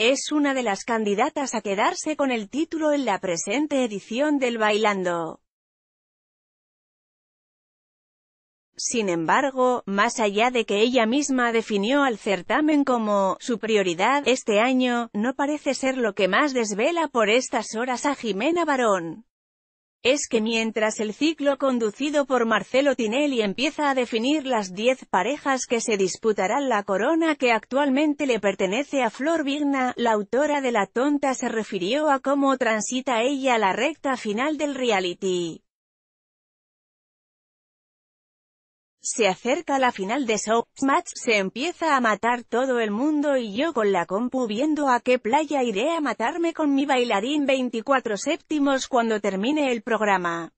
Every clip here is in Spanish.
Es una de las candidatas a quedarse con el título en la presente edición del Bailando. Sin embargo, más allá de que ella misma definió al certamen como su prioridad este año, no parece ser lo que más desvela por estas horas a Jimena Barón es que mientras el ciclo conducido por Marcelo Tinelli empieza a definir las 10 parejas que se disputarán la corona que actualmente le pertenece a Flor Vigna, la autora de La Tonta se refirió a cómo transita ella la recta final del reality. Se acerca la final de Smash, se empieza a matar todo el mundo y yo con la compu viendo a qué playa iré a matarme con mi bailarín 24 séptimos cuando termine el programa.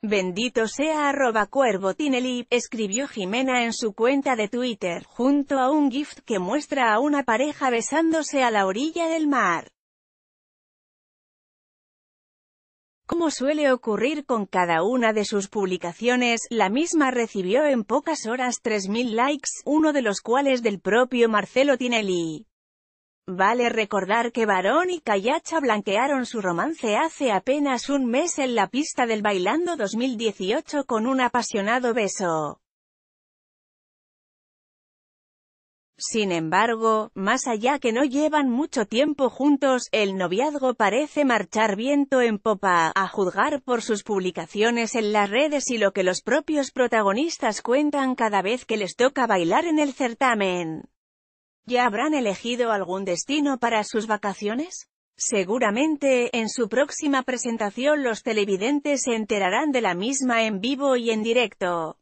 Bendito sea arroba cuervo Tinelli, escribió Jimena en su cuenta de Twitter, junto a un gift que muestra a una pareja besándose a la orilla del mar. como suele ocurrir con cada una de sus publicaciones, la misma recibió en pocas horas 3.000 likes, uno de los cuales del propio Marcelo Tinelli. Vale recordar que Barón y Callacha blanquearon su romance hace apenas un mes en la pista del Bailando 2018 con un apasionado beso. Sin embargo, más allá que no llevan mucho tiempo juntos, el noviazgo parece marchar viento en popa, a juzgar por sus publicaciones en las redes y lo que los propios protagonistas cuentan cada vez que les toca bailar en el certamen. ¿Ya habrán elegido algún destino para sus vacaciones? Seguramente, en su próxima presentación los televidentes se enterarán de la misma en vivo y en directo.